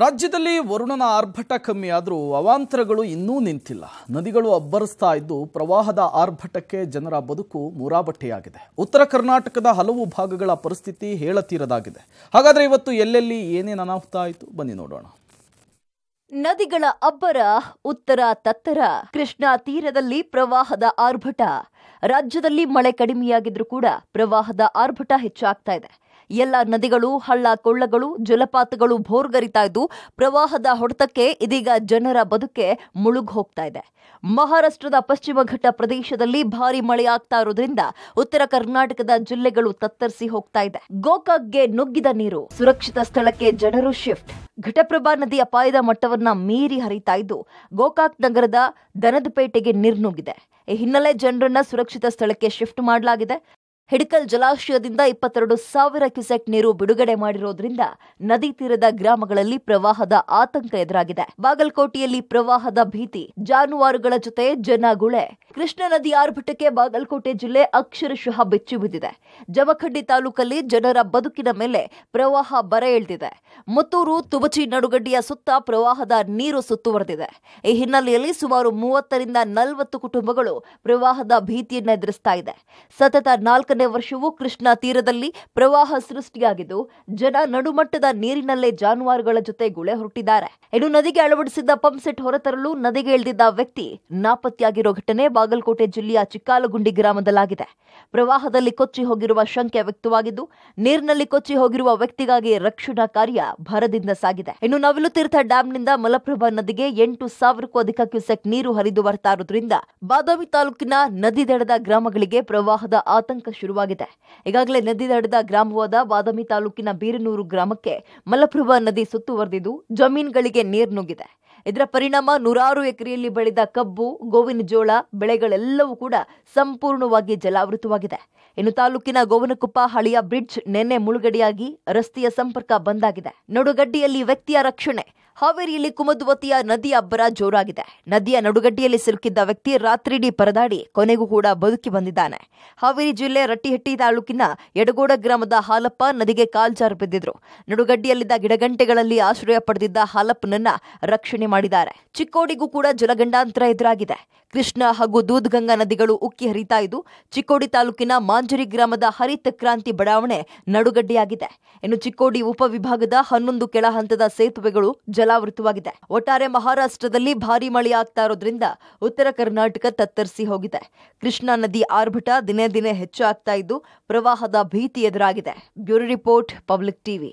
ರಾಜ್ಯದಲ್ಲಿ ವರುಣನ ಆರ್ಭಟ ಕಮ್ಮಿಯಾದರೂ ಅವಾಂತರಗಳು ಇನ್ನೂ ನಿಂತಿಲ್ಲ ನದಿಗಳು ಅಬ್ಬರಿಸ್ತಾ ಇದ್ದು ಪ್ರವಾಹದ ಆರ್ಭಟಕ್ಕೆ ಜನರ ಬದುಕು ಮೂರಾಬಟ್ಟೆಯಾಗಿದೆ ಉತ್ತರ ಕರ್ನಾಟಕದ ಹಲವು ಭಾಗಗಳ ಪರಿಸ್ಥಿತಿ ಹೇಳತೀರದಾಗಿದೆ ಹಾಗಾದರೆ ಇವತ್ತು ಎಲ್ಲೆಲ್ಲಿ ಏನೇನು ಅನಾಹುತ ಆಯಿತು ಬನ್ನಿ ನೋಡೋಣ ನದಿಗಳ ಅಬ್ಬರ ಉತ್ತರ ತತ್ತರ ಕೃಷ್ಣಾ ತೀರದಲ್ಲಿ ಪ್ರವಾಹದ ಆರ್ಭಟ ರಾಜ್ಯದಲ್ಲಿ ಮಳೆ ಕಡಿಮೆಯಾಗಿದ್ರೂ ಕೂಡ ಪ್ರವಾಹದ ಆರ್ಭಟ ಹೆಚ್ಚಾಗ್ತಾ ಇದೆ ಎಲ್ಲ ನದಿಗಳು ಹಳ್ಳ ಕೊಳ್ಳಗಳು ಜಲಪಾತಗಳು ಭೋರ್ಗರಿತಾ ಇದ್ದು ಪ್ರವಾಹದ ಹೊಡೆತಕ್ಕೆ ಇದೀಗ ಜನರ ಬದುಕೆ ಮುಳುಗು ಹೋಗ್ತಾ ಇದೆ ಮಹಾರಾಷ್ಟ್ರದ ಪಶ್ಚಿಮ ಘಟ್ಟ ಪ್ರದೇಶದಲ್ಲಿ ಭಾರಿ ಮಳೆ ಆಗ್ತಾ ಇರೋದ್ರಿಂದ ಉತ್ತರ ಕರ್ನಾಟಕದ ಜಿಲ್ಲೆಗಳು ತತ್ತರಿಸಿ ಹೋಗ್ತಾ ಇದೆ ಗೋಕಾಕ್ಗೆ ನುಗ್ಗಿದ ನೀರು ಸುರಕ್ಷಿತ ಸ್ಥಳಕ್ಕೆ ಜನರು ಶಿಫ್ಟ್ ಘಟಪ್ರಭಾ ನದಿ ಅಪಾಯದ ಮಟ್ಟವನ್ನ ಮೀರಿ ಹರಿತಾ ಇದ್ದು ಗೋಕಾಕ್ ನಗರದ ದನದಪೇಟೆಗೆ ನೀರ್ನುಗ್ಗಿದೆ ನುಗ್ಗಿದೆ ಈ ಹಿನ್ನೆಲೆ ಜನರನ್ನ ಸುರಕ್ಷಿತ ಸ್ಥಳಕ್ಕೆ ಶಿಫ್ಟ್ ಮಾಡಲಾಗಿದೆ ಹಿಡಕಲ್ ಜಲಾಶಯದಿಂದ ಇಪ್ಪತ್ತೆರಡು ಸಾವಿರ ಕ್ಯುಸೆಕ್ ನೀರು ಬಿಡುಗಡೆ ಮಾಡಿರೋದ್ರಿಂದ ನದಿ ತೀರದ ಗ್ರಾಮಗಳಲ್ಲಿ ಪ್ರವಾಹದ ಆತಂಕ ಎದುರಾಗಿದೆ ಬಾಗಲಕೋಟೆಯಲ್ಲಿ ಪ್ರವಾಹದ ಭೀತಿ ಜಾನುವಾರುಗಳ ಜೊತೆ ಜನಗುಳೆ ಕೃಷ್ಣ ನದಿ ಆರ್ಭಟಕ್ಕೆ ಬಾಗಲಕೋಟೆ ಜಿಲ್ಲೆ ಅಕ್ಷರಶಃ ಬೆಚ್ಚಿ ಬಿದ್ದಿದೆ ಜಮಖಂಡಿ ತಾಲೂಕಲ್ಲಿ ಜನರ ಬದುಕಿನ ಮೇಲೆ ಪ್ರವಾಹ ಬರ ಎಳೆದಿದೆ ಮುತ್ತೂರು ತುಬಚಿ ನಡುಗಡ್ಡಿಯ ಸುತ್ತ ಪ್ರವಾಹದ ನೀರು ಸುತ್ತುವರೆದಿದೆ ಈ ಹಿನ್ನೆಲೆಯಲ್ಲಿ ಸುಮಾರು ಮೂವತ್ತರಿಂದ ನಲವತ್ತು ಕುಟುಂಬಗಳು ಪ್ರವಾಹದ ಭೀತಿಯನ್ನು ಎದುರಿಸ್ತಾ ಇದೆ ಸತತ ನಾಲ್ಕು ನಾಲ್ಕನೇ ವರ್ಷವೂ ಕೃಷ್ಣಾ ತೀರದಲ್ಲಿ ಪ್ರವಾಹ ಸೃಷ್ಟಿಯಾಗಿದ್ದು ಜನ ನಡುಮಟ್ಟದ ನೀರಿನಲ್ಲೇ ಜಾನುವಾರುಗಳ ಜೊತೆ ಗುಳೆ ಹೊರಟಿದ್ದಾರೆ ಇನ್ನು ನದಿಗೆ ಅಳವಡಿಸಿದ್ದ ಪಂಪ್ಸೆಟ್ ಹೊರತರಲು ನದಿಗೆ ಇಳಿದಿದ್ದ ವ್ಯಕ್ತಿ ನಾಪತ್ತೆಯಾಗಿರೋ ಘಟನೆ ಬಾಗಲಕೋಟೆ ಜಿಲ್ಲೆಯ ಚಿಕ್ಕಾಲಗುಂಡಿ ಗ್ರಾಮದಲ್ಲಾಗಿದೆ ಪ್ರವಾಹದಲ್ಲಿ ಕೊಚ್ಚಿ ಹೋಗಿರುವ ಶಂಕೆ ವ್ಯಕ್ತವಾಗಿದ್ದು ನೀರಿನಲ್ಲಿ ಕೊಚ್ಚಿ ಹೋಗಿರುವ ವ್ಯಕ್ತಿಗಾಗಿ ರಕ್ಷಣಾ ಕಾರ್ಯ ಭರದಿಂದ ಸಾಗಿದೆ ಇನ್ನು ನವಿಲು ತೀರ್ಥ ಡ್ಯಾಂನಿಂದ ಮಲಪ್ರಭಾ ನದಿಗೆ ಎಂಟು ಸಾವಿರಕ್ಕೂ ಅಧಿಕ ಕ್ಯೂಸೆಕ್ ನೀರು ಹರಿದು ಬರ್ತಾ ಇರುವುದರಿಂದ ಬಾದಾಮಿ ತಾಲೂಕಿನ ನದಿ ದಡದ ಗ್ರಾಮಗಳಿಗೆ ಪ್ರವಾಹದ ಆತಂಕ ಶುರುವಾಗಿದೆ ಈಗಾಗಲೇ ನದಿ ದಡದ ಗ್ರಾಮವಾದ ಬಾದಾಮಿ ತಾಲೂಕಿನ ಬೀರನೂರು ಗ್ರಾಮಕ್ಕೆ ಮಲಪ್ರಭಾ ನದಿ ಸುತ್ತುವರೆದಿದ್ದು ಜಮೀನುಗಳಿಗೆ ನೀರು ನುಗ್ಗಿದೆ ಇದರ ಪರಿಣಾಮ ನೂರಾರು ಎಕರೆಯಲ್ಲಿ ಬೆಳೆದ ಕಬ್ಬು ಗೋವಿನ ಜೋಳ ಬೆಳೆಗಳೆಲ್ಲವೂ ಕೂಡ ಸಂಪೂರ್ಣವಾಗಿ ಜಲಾವೃತವಾಗಿದೆ ಇನ್ನು ತಾಲೂಕಿನ ಗೋವನಕೊಪ್ಪ ಹಳಿಯ ಬ್ರಿಡ್ಜ್ ನಿನ್ನೆ ಮುಳುಗಡೆಯಾಗಿ ರಸ್ತೆಯ ಸಂಪರ್ಕ ಬಂದಾಗಿದೆ ನಡುಗಡ್ಡಿಯಲ್ಲಿ ವ್ಯಕ್ತಿಯ ರಕ್ಷಣೆ ಹಾವೇರಿಯಲ್ಲಿ ಕುಮದ್ವತಿಯ ನದಿ ಅಬ್ಬರ ಜೋರಾಗಿದೆ ನದಿಯ ನಡುಗಡ್ಡಿಯಲ್ಲಿ ಸಿಲುಕಿದ್ದ ವ್ಯಕ್ತಿ ರಾತ್ರಿಡೀ ಪರದಾಡಿ ಕೊನೆಗೂ ಕೂಡ ಬದುಕಿ ಬಂದಿದ್ದಾನೆ ಹಾವೇರಿ ಜಿಲ್ಲೆ ರಟ್ಟಿಹಟ್ಟಿ ತಾಲೂಕಿನ ಯಡಗೋಡ ಗ್ರಾಮದ ಹಾಲಪ್ಪ ನದಿಗೆ ಕಾಲ್ಜಾರು ಬಿದ್ದಿದ್ರು ನಡುಗಡ್ಡಿಯಲ್ಲಿದ್ದ ಗಿಡಗಂಟೆಗಳಲ್ಲಿ ಆಶ್ರಯ ಪಡೆದಿದ್ದ ಹಾಲಪ್ಪನನ್ನ ರಕ್ಷಣೆ ಮಾಡಿದ್ದಾರೆ ಚಿಕ್ಕೋಡಿಗೂ ಕೂಡ ಜಲಗಂಡಾಂತರ ಎದುರಾಗಿದೆ ಕೃಷ್ಣ ಹಾಗೂ ದೂದ್ಗಂಗಾ ನದಿಗಳು ಉಕ್ಕಿ ಹರಿತಾ ಇದ್ದು ಚಿಕ್ಕೋಡಿ ತಾಲೂಕಿನ ಮಾಂಜರಿ ಗ್ರಾಮದ ಹರಿತ ಕ್ರಾಂತಿ ಬಡಾವಣೆ ನಡುಗಡ್ಡೆಯಾಗಿದೆ ಇನ್ನು ಚಿಕ್ಕೋಡಿ ಉಪವಿಭಾಗದ ಹನ್ನೊಂದು ಕೆಳ ಹಂತದ ಸೇತುವೆಗಳು ಜಲಾವೃತವಾಗಿದೆ ಒಟ್ಟಾರೆ ಮಹಾರಾಷ್ಟ್ರದಲ್ಲಿ ಭಾರಿ ಮಳೆಯಾಗ್ತಾ ಇರೋದ್ರಿಂದ ಉತ್ತರ ಕರ್ನಾಟಕ ತತ್ತರಿಸಿ ಹೋಗಿದೆ ಕೃಷ್ಣಾ ನದಿ ಆರ್ಭಟ ದಿನೇ ದಿನೇ ಆಗ್ತಾ ಇದ್ದು ಪ್ರವಾಹದ ಭೀತಿ ಎದುರಾಗಿದೆ ಬ್ಯೂರೋ ರಿಪೋರ್ಟ್ ಪಬ್ಲಿಕ್ ಟಿವಿ